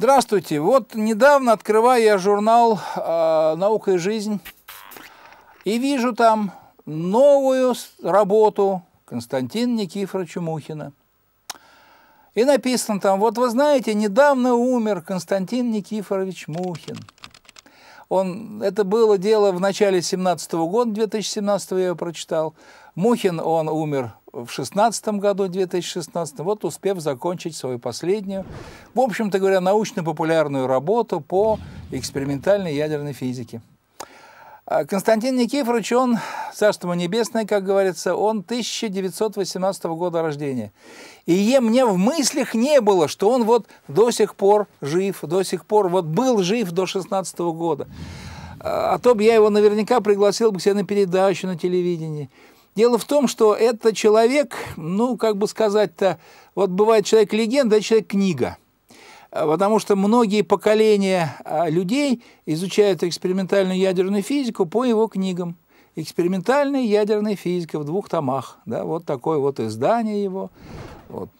Здравствуйте. Вот недавно открываю я журнал э, «Наука и жизнь» и вижу там новую работу Константина Никифоровича Мухина. И написано там, вот вы знаете, недавно умер Константин Никифорович Мухин. Он, это было дело в начале 17 -го года, 2017 -го я прочитал. Мухин, он умер в шестнадцатом году, 2016, вот успев закончить свою последнюю, в общем-то говоря, научно-популярную работу по экспериментальной ядерной физике. А Константин Никифорович, он, царство небесное, как говорится, он 1918 года рождения. И е, мне в мыслях не было, что он вот до сих пор жив, до сих пор вот был жив до 16 года. А, а то бы я его наверняка пригласил бы к себе на передачу на телевидении. Дело в том, что это человек, ну, как бы сказать-то, вот бывает человек-легенда, а человек-книга. А, потому что многие поколения а, людей изучают экспериментальную ядерную физику по его книгам. «Экспериментальная ядерная физика» в двух томах. Да, вот такое вот издание его. Вот.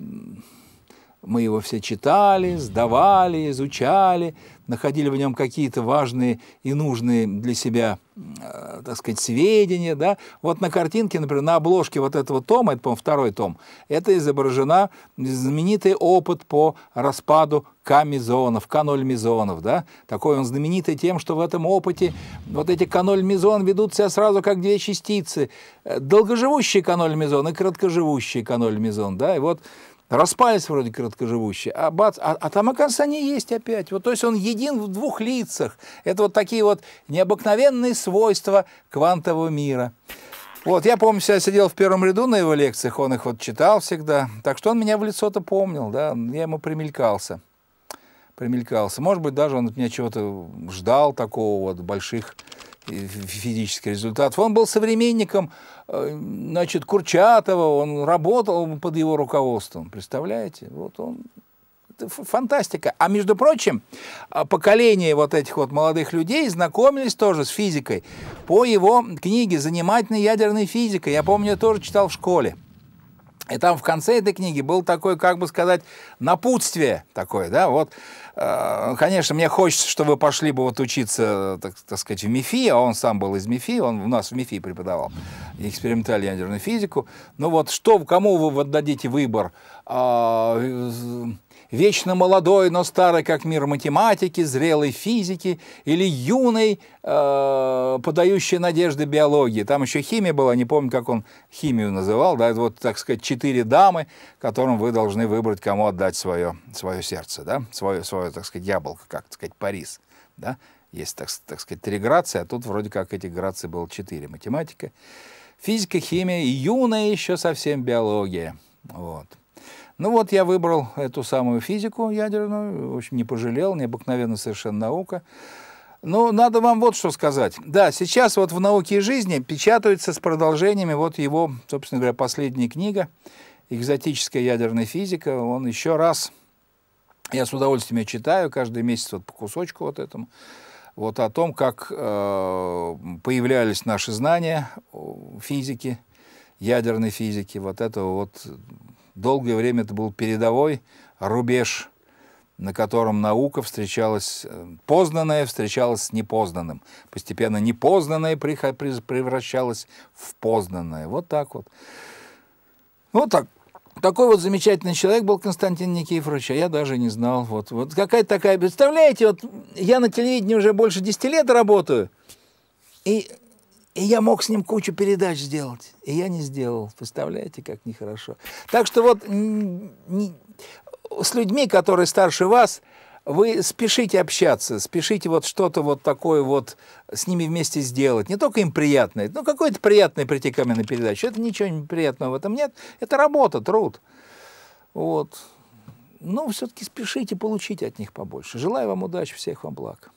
Мы его все читали, сдавали, изучали, находили в нем какие-то важные и нужные для себя, э, так сказать, сведения. Да? Вот на картинке, например, на обложке вот этого тома, это, по-моему, второй том, это изображена знаменитый опыт по распаду К-мезонов, канольмезонов. Да? Такой он знаменитый тем, что в этом опыте вот эти канольмезон ведут себя сразу как две частицы. Э, долгоживущий канольмезон и краткоживущий канольмезон. Да? И вот Распались вроде короткоживущие, а, бац, а, а там, оказывается, они есть опять. Вот, то есть он един в двух лицах. Это вот такие вот необыкновенные свойства квантового мира. Вот, я помню, я сидел в первом ряду на его лекциях, он их вот читал всегда. Так что он меня в лицо-то помнил, да, я ему примелькался. Примелькался. Может быть, даже он от меня чего-то ждал такого вот больших физический результат. Он был современником э, значит, Курчатова, он работал под его руководством. Представляете? Вот он фантастика. А между прочим, а, поколение вот этих вот молодых людей знакомились тоже с физикой по его книге "Занимательная ядерная физика". Я помню, я тоже читал в школе. И там в конце этой книги был такой, как бы сказать, напутствие такое, да, вот, э, конечно, мне хочется, чтобы вы пошли бы вот учиться, так, так сказать, в МИФИ, а он сам был из МИФИ, он у нас в МИФИ преподавал экспериментальную ядерную физику, ну вот, что, кому вы вот дадите выбор, а, э, вечно молодой, но старый, как мир математики, зрелой физики или юной, э, подающей надежды биологии. Там еще химия была, не помню, как он химию называл, да, это вот, так сказать, четыре дамы, которым вы должны выбрать, кому отдать свое, свое сердце, да, свое, свое, так сказать, яблоко, как, так сказать, Парис, да, есть, так, так сказать, три грации, а тут вроде как этих граций было четыре. Математика, физика, химия и юная еще совсем биология. Вот. Ну вот я выбрал эту самую физику ядерную, в общем, не пожалел, необыкновенно совершенно наука. Ну, надо вам вот что сказать. Да, сейчас вот в «Науке и жизни» печатается с продолжениями вот его, собственно говоря, последняя книга «Экзотическая ядерная физика». Он еще раз, я с удовольствием ее читаю, каждый месяц вот по кусочку вот этому, вот о том, как э, появлялись наши знания физики, ядерной физики, вот этого вот Долгое время это был передовой рубеж, на котором наука встречалась, э, познанная встречалась с непознанным. Постепенно непознанное превращалось в познанное. Вот так вот. Вот так. Такой вот замечательный человек был Константин Никифорович, а я даже не знал. Вот, вот какая-то такая... Представляете, вот я на телевидении уже больше 10 лет работаю, и и я мог с ним кучу передач сделать. И я не сделал. Представляете, как нехорошо. Так что вот не, с людьми, которые старше вас, вы спешите общаться, спешите вот что-то вот такое вот с ними вместе сделать. Не только им приятное, но какое-то приятное прийти ко мне на передачу. Это ничего приятного в этом нет. Это работа, труд. Вот. Но ну, все-таки спешите получить от них побольше. Желаю вам удачи, всех вам благ.